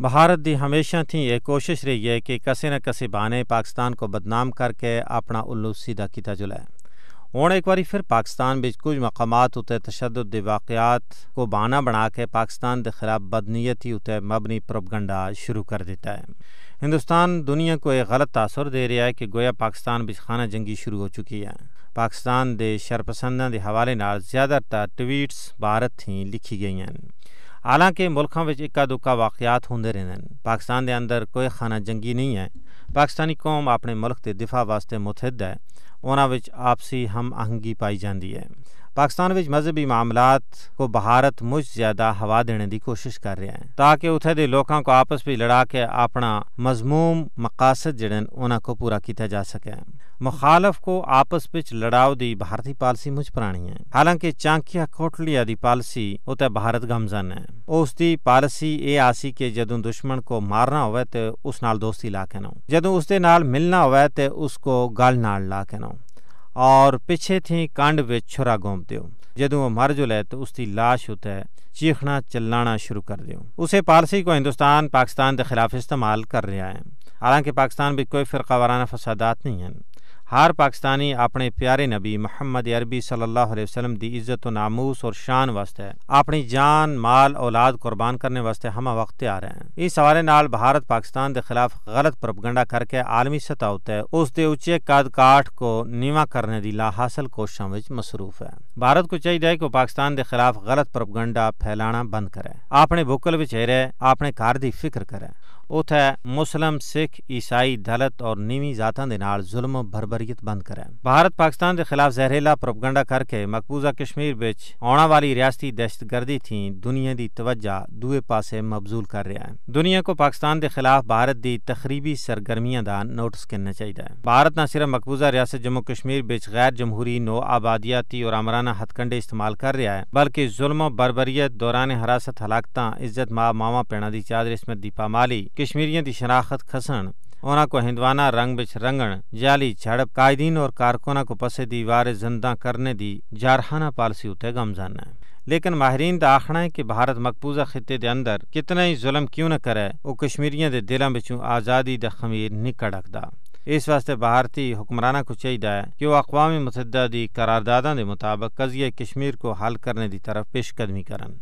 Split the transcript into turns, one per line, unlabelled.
भारत की हमेशा थी ये कोशिश रही है कि कसे न कसे बहाने पाकिस्तान को बदनाम करके अपना उल्लू सीधा किया जुलाए हूँ एक बार फिर पाकिस्तान में कुछ मकाम उत्ते तशद के वाकयात को बहाना बना के पाकिस्तान के खिलाफ बदनीयती उत्ते मबनी प्रोपगंडा शुरू कर दिता है हिंदुस्तान दुनिया को एक गलत तासर दे रहा है कि गोया पाकिस्तान में खाना जंगी शुरू हो चुकी है पाकिस्तान के शरपसंदा के हवाले ज़्यादातर ट्वीट्स भारत ही लिखी गई हैं ਹਾਲਾਂਕਿ ਮੁਲਕਾਂ ਵਿੱਚ ਇੱਕਾ ਦੁੱਕਾ ਵਾਕਿਆਤ ਹੁੰਦੇ ਰਹਿੰਦੇ ਨੇ ਪਾਕਿਸਤਾਨ ਦੇ ਅੰਦਰ ਕੋਈ ਖਾਨਾ ਜੰਗੀ ਨਹੀਂ ਹੈ ਪਾਕਿਸਤਾਨੀ ਕੌਮ ਆਪਣੇ ਮੁਲਕ ਦੇ ਦਿਫਾ ਵਾਸਤੇ ਮੁਤਹਿਦ ਹੈ ਉਹਨਾਂ ਵਿੱਚ ਆਪਸੀ ਹਮ ਆਹੰਗੀ ਪਾਈ ਜਾਂਦੀ ਹੈ पाकिस्तान ਵਿੱਚ ਮذਹਬੀ ਮਾਮਲਾਤ ਕੋ ਭਾਰਤ ਮੁਝ ਜ਼ਿਆਦਾ ਹਵਾ ਦੇਣ ਦੀ ਕੋਸ਼ਿਸ਼ ਕਰ ਰਿਹਾ ਹੈ ਤਾਂ ਕਿ ਉਥੇ ਦੇ ਲੋਕਾਂ ਕੋ ਆਪਸ ਵਿੱਚ ਲੜਾ ਕੇ ਆਪਣਾ ਮਜ਼ਮੂਮ ਮਕਾਸਦ ਜਿਹੜੇ ਉਹਨਾਂ ਕੋ ਪੂਰਾ ਕੀਤਾ ਜਾ ਸਕੇ मुखालफ को आपस विच लड़ाओ दी भारतीय पालसी मुझ पुरानी है हालांकि चांकिया कोटलिया दी पालसी उते भारत गमजन है उस दी पालसी ए आसी के जदों दुश्मन को मारना हो ते उस नाल दोस्ती ला के नो जदों उसदे नाल मिलना हो ते उसको गल नाल ला के नो और पिछे थी कंड विच छुरा गोंप दियो जदों वो मर जुले तो उसकी लाश उत चीखना चलाना शुरू कर दियो उस पालसी को हिंदुस्तान पाकिस्तान के खिलाफ इस्तेमाल कर रहा है हालांकि पाकिस्तान भी कोई फिरका वाराना फसादात नहीं है हर पाकिस्तानी अपने प्यारे नबी मुहम्मद अरबी सल्लल्लाहु अलैहि वसल्लम दी इज्जत और तो नामूस और शान वास्ते अपनी जान माल औलाद कुर्बान करने वास्ते हम वक्त तैयार हैं इस हवाले नाल भारत पाकिस्तान के खिलाफ गलत प्रोपगंडा करके आलमी सतह उत्ते उस दे उच्चे कद काठ को नीवा करने की ला हासिल कोशिशों में मसरूफ है भारत को चाहिए कि पाकिस्तान के खिलाफ गलत प्रोपगंडा फैलाना बंद करे अपने बुकल विचेरे अपने घर की फिक्र करे उत्थै मुस्लिम सिख ईसाई दलित और नीवी जातों के जुल्म बरबरीयत बंद करें भारत पाकिस्तान के खिलाफ जहरीला प्रोपगंडा करके मकबूजा कश्मीर आने वाली रियासती दहशतगर्दी थी दुनिया की तवज्जा दुए पासे मबजूल कर रहा है दुनिया को पाकिस्तान के खिलाफ भारत की तकरीबी सरगर्मियों का नोटिस करना चाहिए भारत न सिर्फ मकबूजा रियासत जम्मू कश्मीर गैर जमहूरी नो आबादियाती और अमराना हथकंडे इस्तेमाल कर रहा है बल्कि जुल्म बरबरीयत दौरान हिरासत हलाकत इज्जत मा मावा भैणा की चादर इसमत दीपा माली कश्मीरियों की शनाख्त खसण ਉਹਨਾਂ ਕੋ ਹਿੰਦਵਾਨਾ ਰੰਗ ਵਿੱਚ ਰੰਗਣ ਜਾਲੀ ਝੜਪ ਕਾਇਦੀਨ ਔਰ ਕਾਰਕੁਨਾ ਕੋ ਪਸੇ ਦੀਵਾਰੇ जिंदा करने ਦੀ जारहाना पालसी उत्ते ਗਮਜ਼ਾਨਾ है लेकिन माहरीन का आखना है कि भारत मकबूजा खिते के अंदर कितना ही जुलम क्यों न करे वह कश्मीरियों के दिलों बिचों आज़ादी का खमीर नहीं रखता इस वास्ते भारतीय हुक्मराना को चाहिए है कि वह अकवा मुतहदा की करारदादा के मुताबिक कजिए कश्मीर को हल करने की तरफ पेशकदमी करन